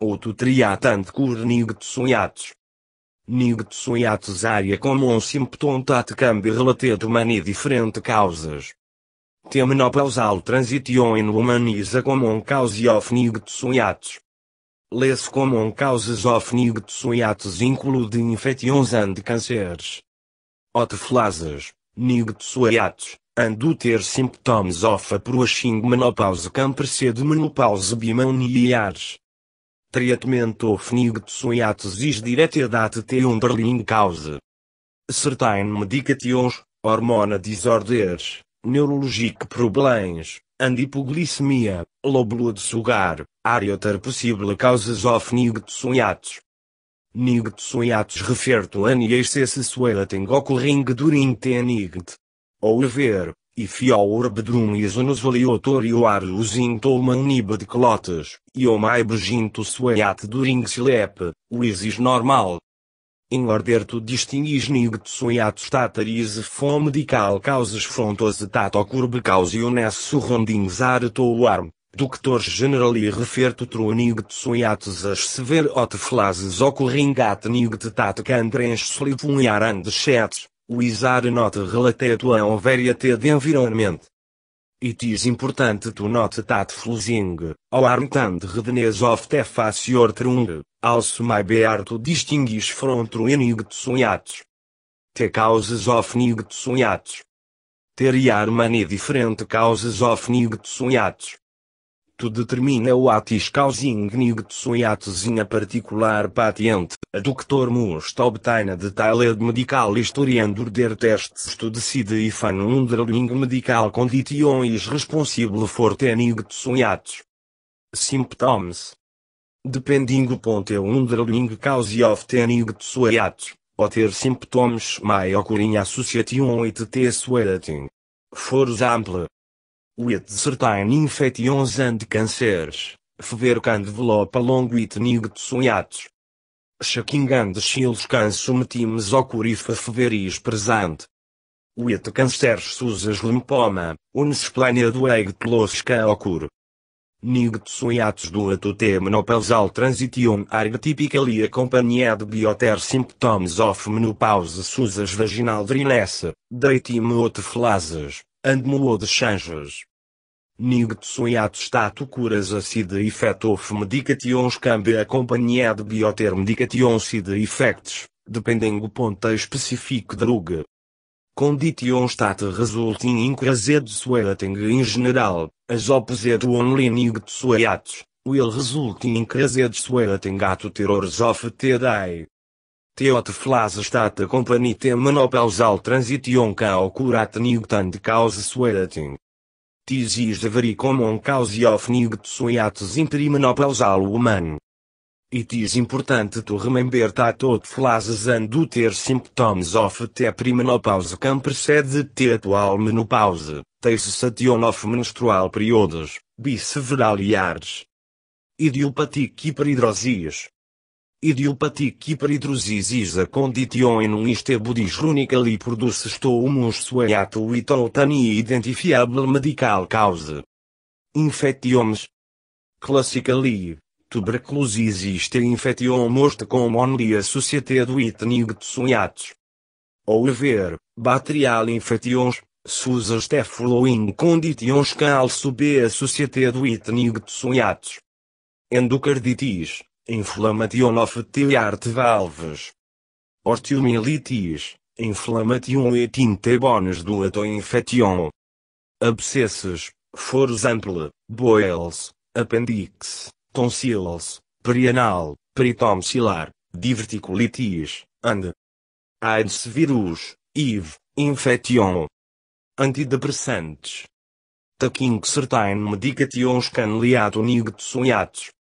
outro triatante cur nigtsuniatos. Nigtsuniatos área como um simptontate câmbio relatado mani diferente causas. Temno pausal transition in humaniza como um cause of nigtsuniatos. Lesse como um causes of nigtsuniatos include infections and cancers. Oteflasas, nigtsuiatos, and do ter symptoms of approaching menopause can precede menopause bimaniares. Triatmentofnigtsuiates is diretedat te underling cause. Certain medications, hormona disorders, neurologic problems, and hipoglicemia, low blood sugar, are other possible causes of nigtsuiates. Nigtsuiates refer to any excess sweating occurring during the Ou However, e fior bedrunias nos aleatoriar os intomanib de clotes, e o mai beginto sueat during sleep, o isis normal. Em order to distinguish nigt sueat stataris fome medical causes frontose tato curbe unes surroundings arto to arm, refer generali referto tronigt suiates as sever ot flases ocorringat nigt tat cantrens slipuniar and chets, These are not related to unvariated environment. It is important to note that ao alarm and redness of the face or trunk, also may be hard to distinguish from true nightsuiats. The causes of nightsuiats. There are many different causes of nightsuiats determina o atis causing nigtsuiatis in a particular patient, a doctor must obtain a detailed medical historian der tests to decide if an underlying medical condition is responsible for the nigtsuiatis. Symptoms Depending upon the underlying cause of the nigtsuiatis, other symptoms may occur in association with the sweating. For example, with certain infections and cancers, fever can develop along with neglected Shaking and chills can sometimes occur if fever is present. With cancers such as lymphoma, unexplained weight loss can occur. Neglected due to the menopausal transition are typically accompanied by other symptoms of menopause such as vaginal dryness, daytime hot flashes, andmo de changes. Nigtsoiato stato curas acide of medications cambe acompanhado bioter medications e de effects, dependendo ponta específico druga. Condition state resulting in de sweating in general, as opposed only nigtsoiatos, will result in crased suerating ato terrores of the Teotflasestat accompanitem menopausal transition caocurat nigtand causa suerating. Tis is devericomon cause of nigt suiates imprimenopausal human. It is importante to remember that tot flases and do ter symptoms of te primenopause can precede te atual menopause, te cessation of menstrual periodos, biseveraliares. Idiopathic hiperidrosias, idiopatic e is a condition in which the body chronically produces to humus sueato without any identifiable medical cause. Infections. Classically, tuberculosis is the infection most commonly associated with nigtsuiatos. However, bacterial infections, such as the following conditions can also be associated with nigtsuiatos. Endocarditis, inflamation of the heart valves. Osteomyelitis, inflamation et intabones do autoinfection. Abscesses, for example, boils, appendix, tonsils, perianal, peritonsilar, diverticulitis, and AIDS vírus, IV, infection. Antidepressantes. Taquincertain medications can lead to nightsoniates.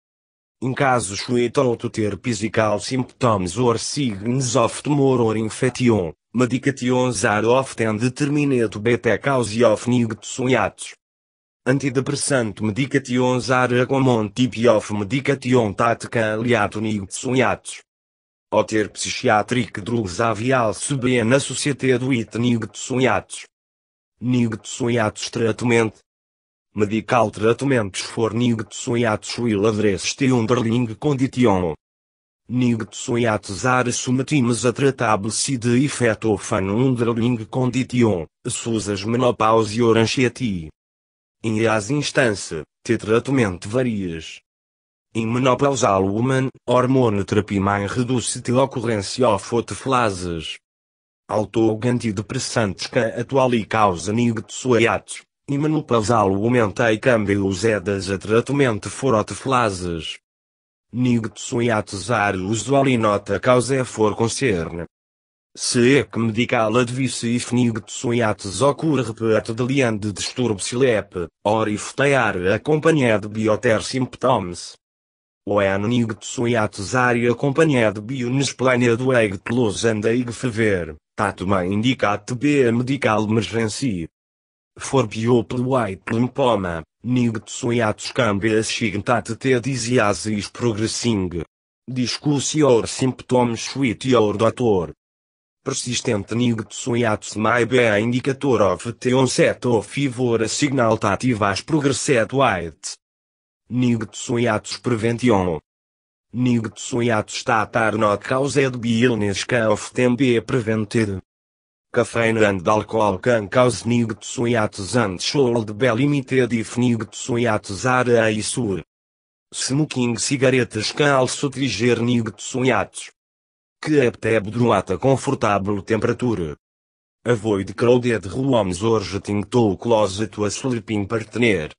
Em casos suetonto ter physical symptoms or signs of tumor or infection, medications are often determined beta cause of neglects. Antidepressant medications are a common type of medication that can lead to neglects. Other psychiatric drugs have also been associated with neglects. Neglects treatment medical tratamentos for Nigtsuiatsu e ladres te underling condition. Nigtsuiatsu are submetimes a of an underling condition, susas menopause oranchiati. Em as instância, te tratamento varias. Em menopausal woman, hormonoterapia may reduce te ocorrência of oteflases. Autogantidepressantes que atual e causa nigtsuiatsu e menopausal e câmbio usadas a tratamento foroteflases. Nigtsuiatesar uso nota causa for concerne. Se é que medical advice nigtsuiates ocorre perto de liande distúrbio sleep, oriftear acompanhado bioter symptoms. O nigtsuiates área acompanhado bionesplaneado egtlos and andaig fever, tato be b medical emergency. Forbiopeluai plempoma, nigtsuiatus cambias signatate te disiasis progressing. Discussior symptoms suitior Persistente Persistent nigtsuiatus mai a indicator of te onset of fivora signal tativas progresset white. Nigtsuiatus prevention. Nigtsuiatus tatar not caused by illness of tempe prevented. Cafeína and alcohol can cause nightshades and should be limited if nightshades are a sur. Smoking cigaretas can also trigger nightshades. Keep abdomen at a comfortable temperature. Avoid crowded rooms or getting too close to a sleeping partner.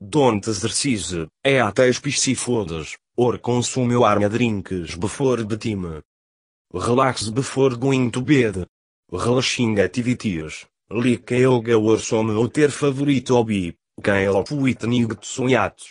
Don't exercise, é spicy foods, or consume warm drinks before bedtime. Relax before going to bed. Relaxing activities, like yoga or ou other favorite hobby, o help de sonhados?